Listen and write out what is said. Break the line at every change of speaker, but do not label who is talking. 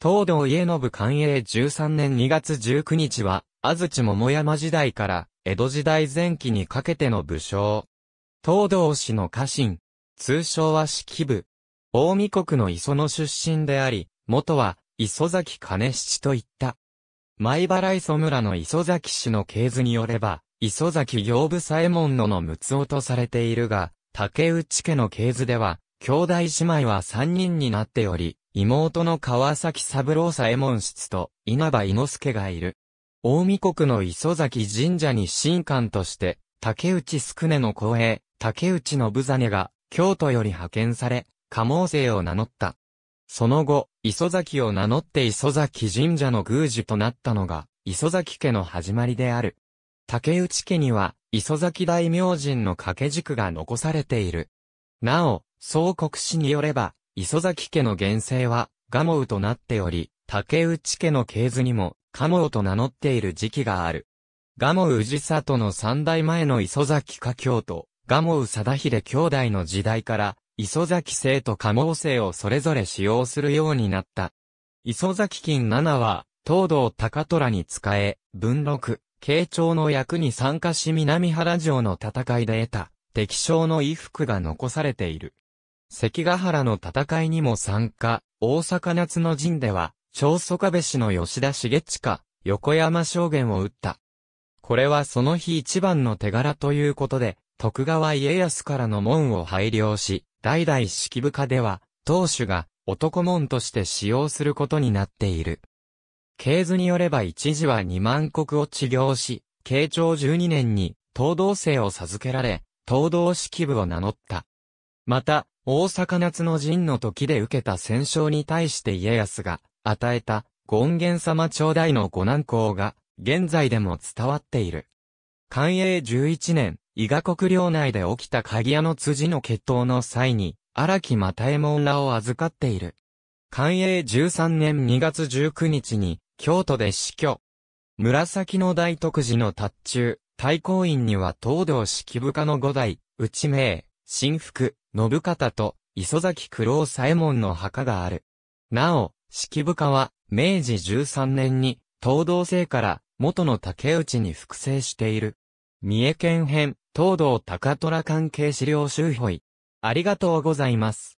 東道家信寛永13年2月19日は、安土桃山時代から、江戸時代前期にかけての武将。東道氏の家臣。通称は式部。大見国の磯の出身であり、元は、磯崎金七といった。前原磯村の磯崎氏の系図によれば、磯崎行部左衛門のの六男とされているが、竹内家の系図では、兄弟姉妹は三人になっており、妹の川崎三郎左衛門室と稲葉伊之助がいる。大見国の磯崎神社に神官として、竹内宿根の公平、竹内信真が、京都より派遣され、加盟生を名乗った。その後、磯崎を名乗って磯崎神社の宮司となったのが、磯崎家の始まりである。竹内家には、磯崎大明神の掛け軸が残されている。なお、総国史によれば、磯崎家の原生は、ガモウとなっており、竹内家の系図にも、カモウと名乗っている時期がある。ガモウ氏里の三代前の磯崎家京と、ガモウ貞秀兄弟の時代から、磯崎姓とモウ姓をそれぞれ使用するようになった。磯崎金7は、東道高虎に仕え、文禄、慶長の役に参加し南原城の戦いで得た、敵将の衣服が残されている。関ヶ原の戦いにも参加、大阪夏の陣では、長宗我部氏の吉田茂親、横山将軍を撃った。これはその日一番の手柄ということで、徳川家康からの門を拝領し、代々式部下では、当主が男門として使用することになっている。系図によれば一時は2万国を治療し、慶長12年に、東道生を授けられ、東道式部を名乗った。また、大阪夏の陣の時で受けた戦勝に対して家康が与えた権現様頂戴の五難光が現在でも伝わっている。寛永11年、伊賀国領内で起きた鍵屋の辻の決闘の際に、荒木又右衛門らを預かっている。寛永13年2月19日に、京都で死去。紫の大徳寺の達中、太閤院には東道式部下の五代、内名、新福、信方と磯崎九郎左衛門の墓がある。なお、式部家は、明治13年に、東道生から元の竹内に複製している。三重県編、東道高虎関係資料集報ありがとうございます。